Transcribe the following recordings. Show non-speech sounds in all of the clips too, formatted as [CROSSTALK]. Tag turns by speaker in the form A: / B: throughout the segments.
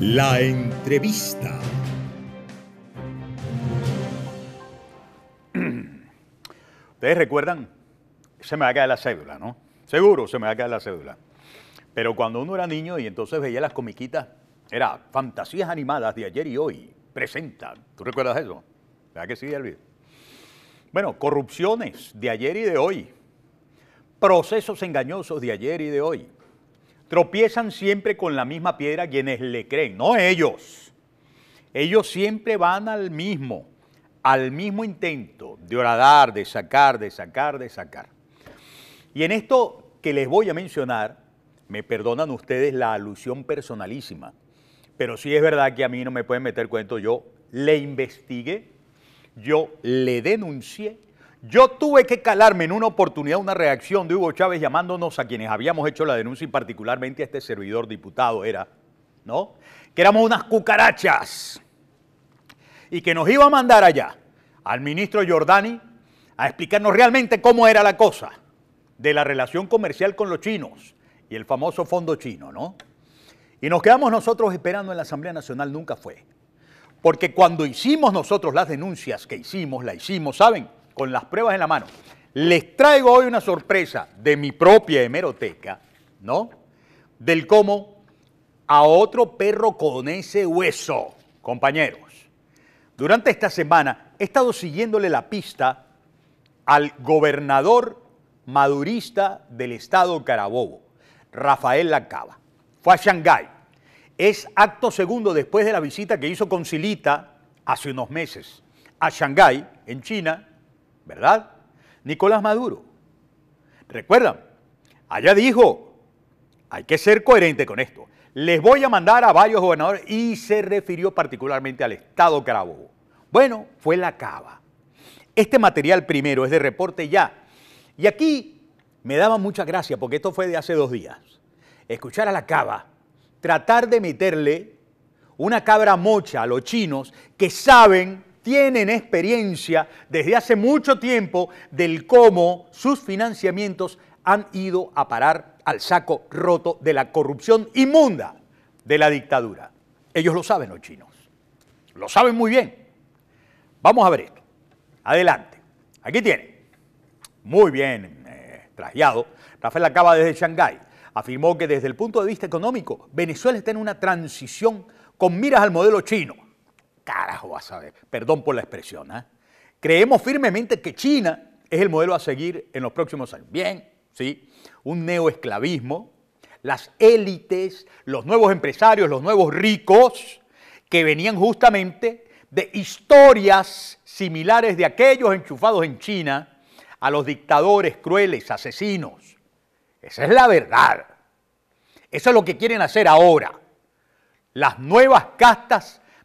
A: La entrevista. [CLEARS THROAT] Ustedes recuerdan, se me va a caer la cédula, ¿no? Seguro se me va a caer la cédula. Pero cuando uno era niño y entonces veía las comiquitas, era fantasías animadas de ayer y hoy, presenta. ¿Tú recuerdas eso? ¿Verdad que sí, Elvis? Bueno, corrupciones de ayer y de hoy. Procesos engañosos de ayer y de hoy tropiezan siempre con la misma piedra quienes le creen, no ellos. Ellos siempre van al mismo, al mismo intento de horadar, de sacar, de sacar, de sacar. Y en esto que les voy a mencionar, me perdonan ustedes la alusión personalísima, pero sí es verdad que a mí no me pueden meter cuento, yo le investigué, yo le denuncié yo tuve que calarme en una oportunidad una reacción de Hugo Chávez llamándonos a quienes habíamos hecho la denuncia y particularmente a este servidor diputado era, ¿no? Que éramos unas cucarachas y que nos iba a mandar allá al ministro Giordani a explicarnos realmente cómo era la cosa de la relación comercial con los chinos y el famoso fondo chino, ¿no? Y nos quedamos nosotros esperando en la Asamblea Nacional, nunca fue. Porque cuando hicimos nosotros las denuncias que hicimos, la hicimos, ¿saben? con las pruebas en la mano. Les traigo hoy una sorpresa de mi propia hemeroteca, ¿no? Del cómo a otro perro con ese hueso, compañeros. Durante esta semana he estado siguiéndole la pista al gobernador madurista del estado Carabobo, Rafael Lacaba. Fue a Shanghái. Es acto segundo después de la visita que hizo con Silita hace unos meses a Shanghái, en China, ¿verdad? Nicolás Maduro. Recuerdan, allá dijo, hay que ser coherente con esto. Les voy a mandar a varios gobernadores y se refirió particularmente al Estado Carabobo. Bueno, fue la cava. Este material primero es de reporte ya. Y aquí me daba mucha gracia porque esto fue de hace dos días. Escuchar a la cava, tratar de meterle una cabra mocha a los chinos que saben tienen experiencia desde hace mucho tiempo del cómo sus financiamientos han ido a parar al saco roto de la corrupción inmunda de la dictadura. Ellos lo saben los chinos, lo saben muy bien. Vamos a ver esto. Adelante. Aquí tiene. Muy bien eh, trajeado. Rafael Acaba desde Shanghái afirmó que desde el punto de vista económico, Venezuela está en una transición con miras al modelo chino carajo vas a ver? Perdón por la expresión. ¿eh? Creemos firmemente que China es el modelo a seguir en los próximos años. Bien, sí, un neoesclavismo, las élites, los nuevos empresarios, los nuevos ricos, que venían justamente de historias similares de aquellos enchufados en China a los dictadores crueles, asesinos. Esa es la verdad. Eso es lo que quieren hacer ahora. Las nuevas castas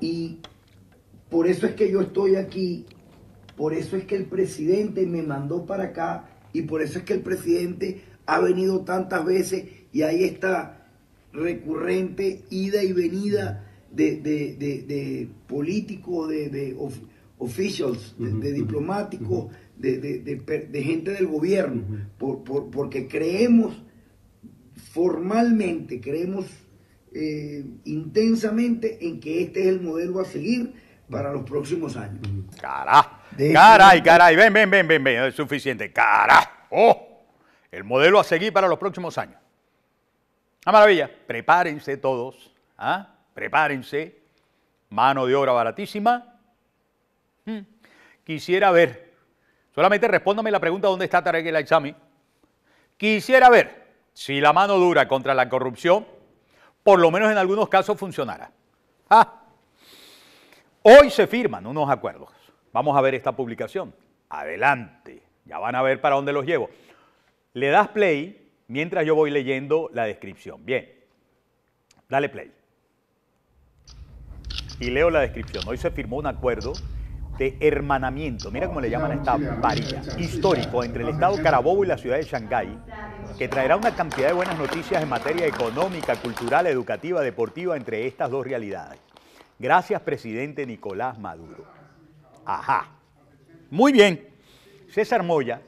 A: Y por eso es que yo estoy aquí, por eso es que el presidente me mandó para acá y por eso es que el presidente ha venido tantas veces y ahí está recurrente ida y venida de, de, políticos, de, of, officials, de, diplomáticos, de, gente del gobierno, porque creemos formalmente, creemos eh, intensamente en que este es el modelo a seguir para los próximos años. Cará, este caray, caray, ven, ven, ven, ven, ven, es suficiente, cará, oh, el modelo a seguir para los próximos años. Ah, maravilla, prepárense todos, ¿ah? prepárense, mano de obra baratísima. Hmm, quisiera ver, solamente respóndame la pregunta dónde está Tarek el examen? Quisiera ver si la mano dura contra la corrupción por lo menos en algunos casos funcionará. Ah. hoy se firman unos acuerdos. Vamos a ver esta publicación. Adelante, ya van a ver para dónde los llevo. Le das play mientras yo voy leyendo la descripción. Bien, dale play. Y leo la descripción. Hoy se firmó un acuerdo de hermanamiento, mira cómo le llaman a esta varilla, histórico entre el Estado Carabobo y la ciudad de Shanghái, que traerá una cantidad de buenas noticias en materia económica, cultural, educativa, deportiva entre estas dos realidades. Gracias, presidente Nicolás Maduro. Ajá. Muy bien. César Moya,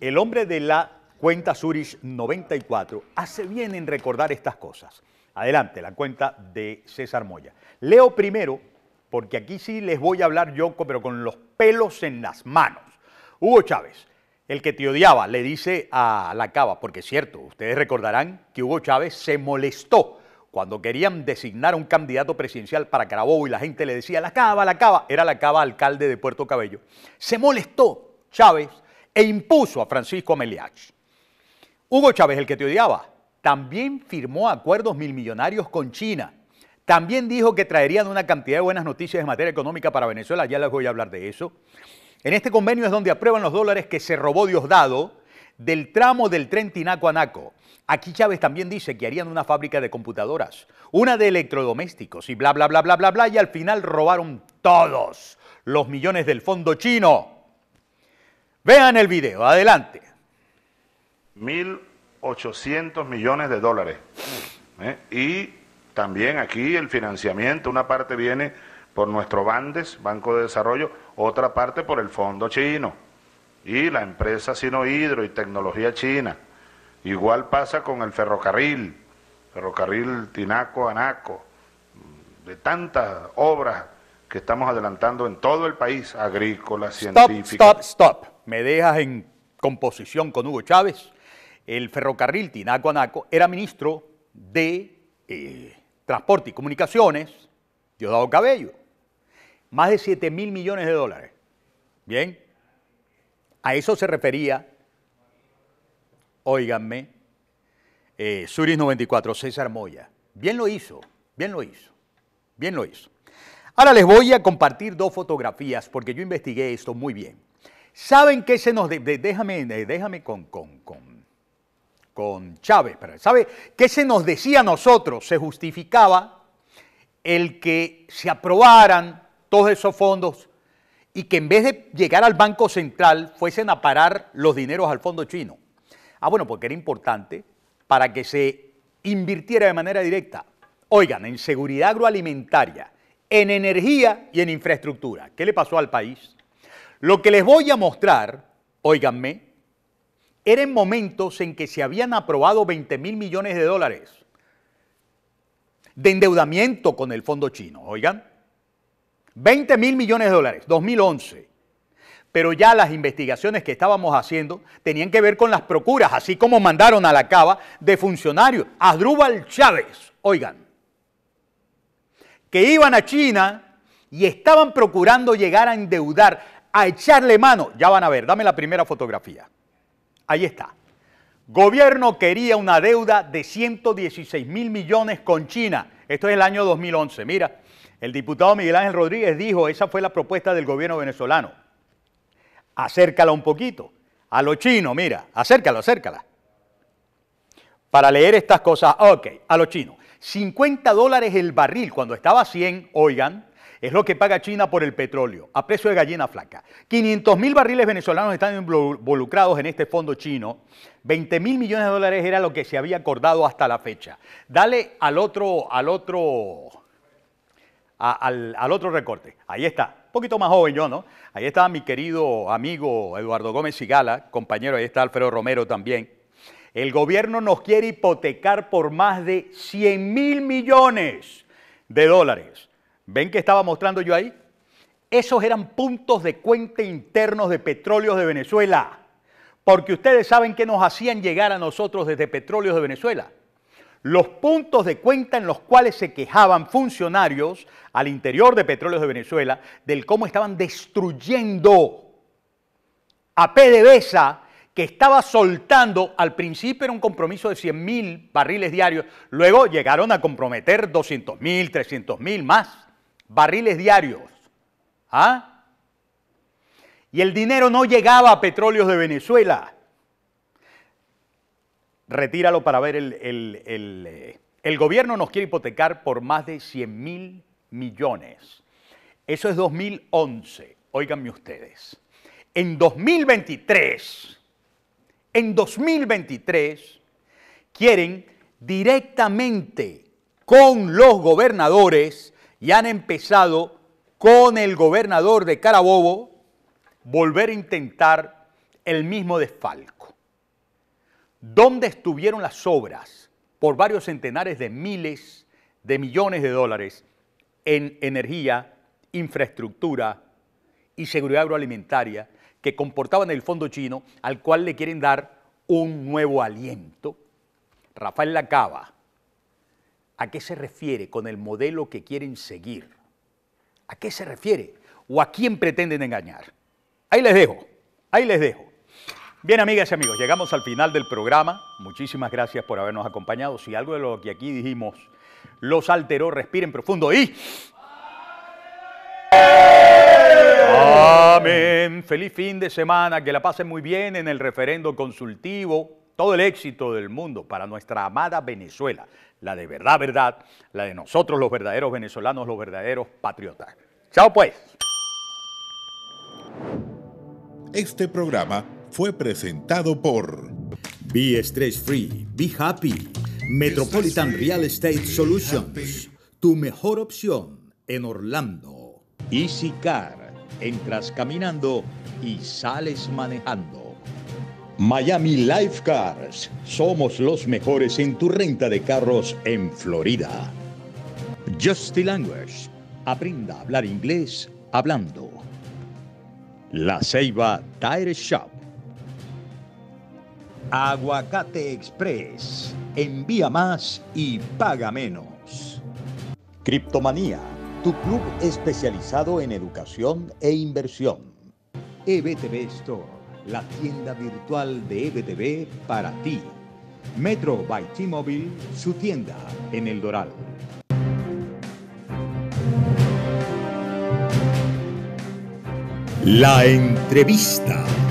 A: el hombre de la cuenta Zurich 94, hace bien en recordar estas cosas. Adelante, la cuenta de César Moya. Leo primero porque aquí sí les voy a hablar yo, pero con los pelos en las manos. Hugo Chávez, el que te odiaba, le dice a la cava, porque es cierto, ustedes recordarán que Hugo Chávez se molestó cuando querían designar a un candidato presidencial para Carabobo y la gente le decía, la cava, la cava, era la cava alcalde de Puerto Cabello. Se molestó Chávez e impuso a Francisco Ameliach. Hugo Chávez, el que te odiaba, también firmó acuerdos millonarios con China también dijo que traerían una cantidad de buenas noticias en materia económica para Venezuela, ya les voy a hablar de eso. En este convenio es donde aprueban los dólares que se robó Diosdado del tramo del tren Tinaco a Naco. Aquí Chávez también dice que harían una fábrica de computadoras, una de electrodomésticos y bla, bla, bla, bla, bla, bla, y al final robaron todos los millones del fondo chino. Vean el video, adelante. 1.800 millones de dólares. Eh, y también aquí el financiamiento, una parte viene por nuestro BANDES, Banco de Desarrollo, otra parte por el Fondo Chino y la empresa Hidro y Tecnología China. Igual pasa con el ferrocarril, ferrocarril Tinaco-Anaco, de tantas obras que estamos adelantando en todo el país, agrícola, científica. Stop, stop, stop. Me dejas en composición con Hugo Chávez. El ferrocarril Tinaco-Anaco era ministro de eh, Transporte y Comunicaciones, Diosdado Cabello. Más de 7 mil millones de dólares. Bien, a eso se refería, óiganme, Suris eh, 94, César Moya. Bien lo hizo, bien lo hizo, bien lo hizo. Ahora les voy a compartir dos fotografías porque yo investigué esto muy bien. ¿Saben qué se nos... déjame déjame con, con con Chávez. Pero ¿sabe qué se nos decía a nosotros? Se justificaba el que se aprobaran todos esos fondos y que en vez de llegar al Banco Central fuesen a parar los dineros al fondo chino. Ah, bueno, porque era importante para que se invirtiera de manera directa. Oigan, en seguridad agroalimentaria, en energía y en infraestructura. ¿Qué le pasó al país? Lo que les voy a mostrar, oiganme, eran momentos en que se habían aprobado 20 mil millones de dólares de endeudamiento con el fondo chino, oigan. 20 mil millones de dólares, 2011. Pero ya las investigaciones que estábamos haciendo tenían que ver con las procuras, así como mandaron a la cava de funcionarios, a Chávez, oigan, que iban a China y estaban procurando llegar a endeudar, a echarle mano. Ya van a ver, dame la primera fotografía. Ahí está. Gobierno quería una deuda de 116 mil millones con China. Esto es el año 2011. Mira, el diputado Miguel Ángel Rodríguez dijo, esa fue la propuesta del gobierno venezolano. Acércala un poquito. A lo chino, mira, acércala, acércala. Para leer estas cosas, ok, a lo chino. 50 dólares el barril cuando estaba 100, oigan, es lo que paga China por el petróleo, a precio de gallina flaca. 500 mil barriles venezolanos están involucrados en este fondo chino. 20 mil millones de dólares era lo que se había acordado hasta la fecha. Dale al otro, al otro, al, otro recorte. Ahí está un poquito más joven yo, ¿no? Ahí está mi querido amigo Eduardo Gómez y Gala, compañero, ahí está Alfredo Romero también. El gobierno nos quiere hipotecar por más de 100 mil millones de dólares. ¿Ven qué estaba mostrando yo ahí? Esos eran puntos de cuenta internos de petróleos de Venezuela. Porque ustedes saben qué nos hacían llegar a nosotros desde petróleos de Venezuela. Los puntos de cuenta en los cuales se quejaban funcionarios al interior de petróleos de Venezuela del cómo estaban destruyendo a PDVSA que estaba soltando, al principio era un compromiso de 100 mil barriles diarios, luego llegaron a comprometer 200 mil, 300 mil más barriles diarios. ¿Ah? Y el dinero no llegaba a petróleos de Venezuela. Retíralo para ver el, el, el, eh, el gobierno nos quiere hipotecar por más de 100 mil millones. Eso es 2011, óiganme ustedes. En 2023, en 2023, quieren directamente con los gobernadores y han empezado con el gobernador de Carabobo volver a intentar el mismo desfalco. ¿Dónde estuvieron las obras por varios centenares de miles de millones de dólares en energía, infraestructura y seguridad agroalimentaria que comportaban el fondo chino al cual le quieren dar un nuevo aliento? Rafael Lacaba, a qué se refiere con el modelo que quieren seguir. ¿A qué se refiere? ¿O a quién pretenden engañar? Ahí les dejo, ahí les dejo. Bien, amigas y amigos, llegamos al final del programa. Muchísimas gracias por habernos acompañado. Si algo de lo que aquí dijimos los alteró, respiren profundo y... Amén. Feliz fin de semana. Que la pasen muy bien en el referendo consultivo todo el éxito del mundo para nuestra amada Venezuela, la de verdad, verdad, la de nosotros los verdaderos venezolanos, los verdaderos patriotas. Chao pues. Este programa fue presentado por Be Stress Free, Be Happy, Metropolitan Real Estate Solutions, tu mejor opción en Orlando. Easy Car, entras caminando y sales manejando. Miami Life Cars. Somos los mejores en tu renta de carros en Florida. Justy Language. Aprenda a hablar inglés hablando. La Ceiba Tire Shop. Aguacate Express. Envía más y paga menos. Criptomanía. Tu club especializado en educación e inversión. EBTV Store la tienda virtual de EBTV para ti. Metro by T-Mobile, su tienda en El Doral. La entrevista.